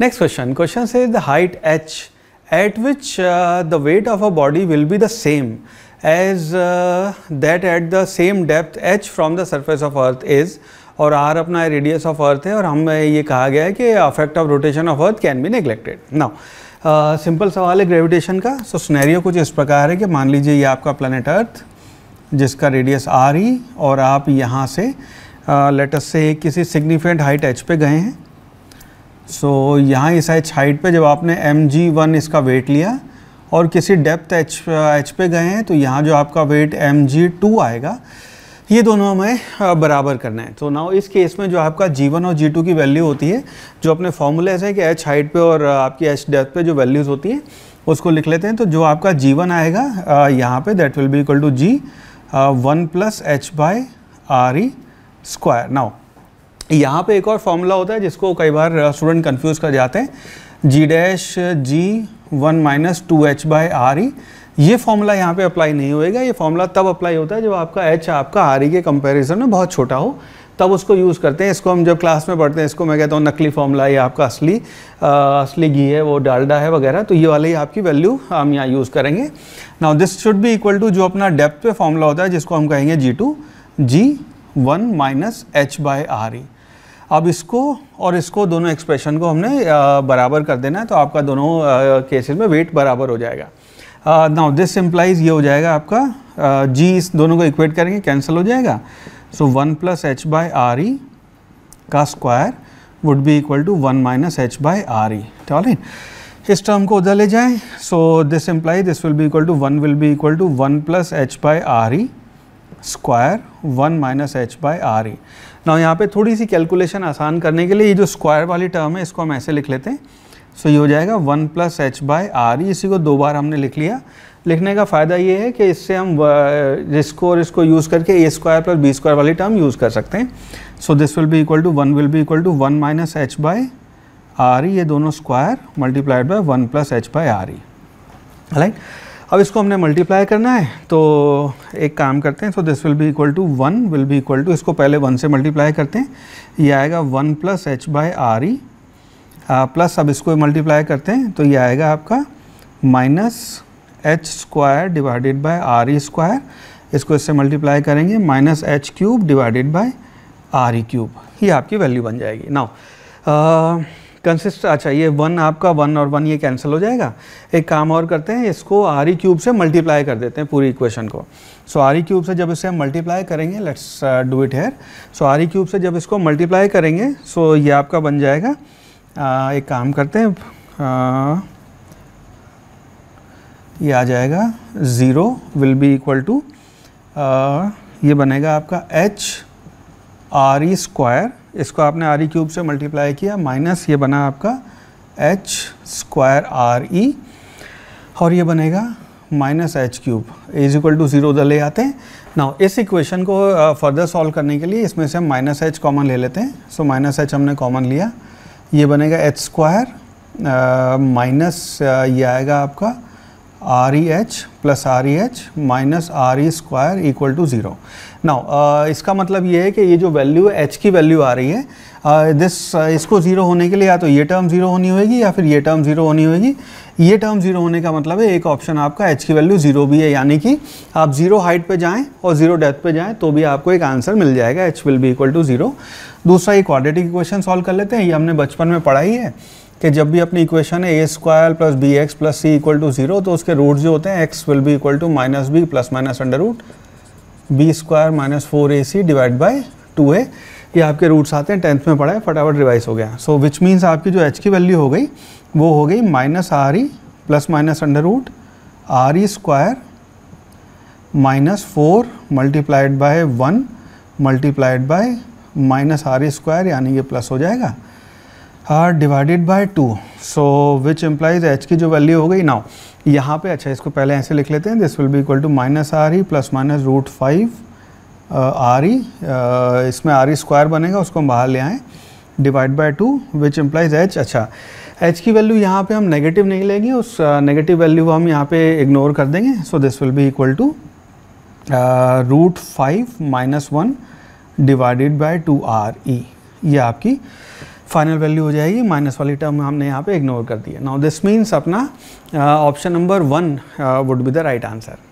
next question question से the height H at which the weight of a body will be the same as that at the same depth H from the surface of earth is और R अपना radius of earth है और हमें ये कहा गया है कि effect of rotation of earth can be neglected now simple सवाल है ग्रेविटेशन का सो so, स्नैरियो कुछ इस प्रकार है कि मान लीजिए ये आपका प्लानट अर्थ जिसका रेडियस आर ही और आप यहाँ से लेटस uh, से किसी सिग्निफिकेंट हाइट एच पे गए हैं सो so, यहाँ इस एच हाइट पे जब आपने एम जी वन इसका वेट लिया और किसी डेप्थ एच एच पे गए हैं तो यहाँ जो आपका वेट एम जी टू आएगा ये दोनों हमें बराबर करना है तो नाउ इस केस में जो आपका जी वन और जी टू की वैल्यू होती है जो अपने फॉर्मूलेज है कि एच हाइट पे और आपकी एच डेप्थ पे जो वैल्यूज़ होती है उसको लिख लेते हैं तो जो आपका जी वन आएगा यहाँ पे that will be equal to G one plus H by R E square now यहाँ पे एक और फॉर्मूला होता है जिसको कई बार स्टूडेंट कंफ्यूज कर जाते हैं G dash G one minus two H by R E ये फॉर्मूला यहाँ पे अप्लाई नहीं होएगा ये फॉर्मूला तब अप्लाई होता है जब आपका एच आपका आर ई e के कंपैरिजन में बहुत छोटा हो तब उसको यूज़ करते हैं इसको हम जब क्लास में पढ़ते हैं इसको मैं कहता हूँ नकली फॉर्मूला ये आपका असली आ, असली घी है वो डालडा है वगैरह तो ये वाले ही आपकी वैल्यू हम यहाँ यूज़ करेंगे नाउ दिस शुड भी इक्वल टू जो अपना डेप्थ पे फॉर्मूला होता है जिसको हम कहेंगे G two G one minus H by R E अब इसको और इसको दोनों एक्सप्रेशन को हमने बराबर कर देना है तो आपका दोनों केसेस में वेट बराबर हो जाएगा नाउ दिस इम्प्लाइज ये हो जाएगा आपका जी इस दोनों को इक्वेट करेंगे कैंसिल हो जाएगा so one plus H by R E का square would be equal to one minus H by R E ठीक इस टर्म को उधर ले जाएं so this imply this will be equal to one will be equal to one plus H by R E square one minus H by R E ना यहाँ पे थोड़ी सी कैलकुलेशन आसान करने के लिए ये जो स्क्वायर वाली टर्म है इसको हम ऐसे लिख लेते हैं सो so, ये हो जाएगा one plus H by R E इसी को दो बार हमने लिख लिया लिखने का फ़ायदा ये है कि इससे हम इसको और इसको यूज़ करके A square plus B square वाली टर्म यूज़ कर सकते हैं so this will be equal to one will be equal to one minus H by R E ये दोनों square multiplied by one plus H by R E right अब इसको हमने multiply करना है तो एक काम करते हैं so this will be equal to one will be equal to इसको पहले वन से मल्टीप्लाई करते हैं ये आएगा one plus H by R E plus अब इसको मल्टीप्लाई करते हैं तो ये आएगा आपका minus H square divided by R E square इसको इससे मल्टीप्लाई करेंगे minus H cube divided by R E cube ये आपकी वैल्यू बन जाएगी नाउ कंसिस्ट अच्छा ये वन आपका वन और वन ये कैंसिल हो जाएगा एक काम और करते हैं इसको आर ई क्यूब से मल्टीप्लाई कर देते हैं पूरी इक्वेशन को सो आर ई क्यूब से जब इसे मल्टीप्लाई करेंगे let's do it here so R E cube से जब इसको मल्टीप्लाई करेंगे सो so ये आपका बन जाएगा आ, uh, एक काम करते हैं आ, uh, ये आ जाएगा zero will be equal to ये बनेगा आपका एच आर ई स्क्वायर इसको आपने आर ई क्यूब से मल्टीप्लाई किया माइनस ये बना आपका एच स्क्वायर आर ई और ये बनेगा minus H cube is equal to zero ले आते हैं ना इस इक्वेशन को फर्दर सॉल्व करने के लिए इसमें से हम माइनस एच कॉमन ले लेते हैं सो माइनस एच हमने कॉमन लिया ये बनेगा एच स्क्वायर माइनस ये आएगा आपका R E H plus R E H minus R E square equal to zero now इसका मतलब ये है कि ये जो वैल्यू है एच की वैल्यू आ रही है दिस uh, uh, इसको ज़ीरो होने के लिए या तो ये टर्म ज़ीरो होनी होगी या फिर ये टर्म ज़ीरो होनी होगी ये टर्म ज़ीरो होने का मतलब है एक ऑप्शन आपका एच की वैल्यू ज़ीरो भी है यानी कि आप ज़ीरो हाइट पे जाएं और ज़ीरो डेप्थ पे जाएं तो भी आपको एक आंसर मिल जाएगा H will be equal to zero दूसरा ये क्वाड्रेटिक इक्वेशन सॉल्व कर लेते हैं ये हमने बचपन में पढ़ाई है कि जब भी अपनी इक्वेशन है A square plus B X plus C equal to zero तो उसके रूट जो होते हैं X will be equal to minus B plus minus under root B square minus four A C divide by two A ये आपके roots आते हैं tenth में पढ़ा है फटाफट रिवाइज हो गया सो विच मीन्स आपकी जो एच की वैल्यू हो गई वो हो गई minus R E plus minus under root R E square minus four multiplied by one multiplied by minus R E square यानी ये प्लस हो जाएगा R divided by two so which implies H की जो वैल्यू हो गई now यहाँ पे अच्छा इसको पहले ऐसे लिख लेते हैं this will be equal to minus R E plus minus root five R E इसमें आर ई स्क्वायर बनेगा उसको हम बाहर ले आएँ divide by two which implies H अच्छा एच की वैल्यू यहाँ पे हम नेगेटिव नहीं लेंगे उस नेगेटिव uh, वैल्यू को हम यहाँ पे इग्नोर कर देंगे so this will be equal to root five minus one divided by two R E ये आपकी फाइनल वैल्यू हो जाएगी माइनस वाली टर्म हमने यहाँ पे इग्नोर कर दी है नाउ दिस मीन्स अपना option number one would be the right answer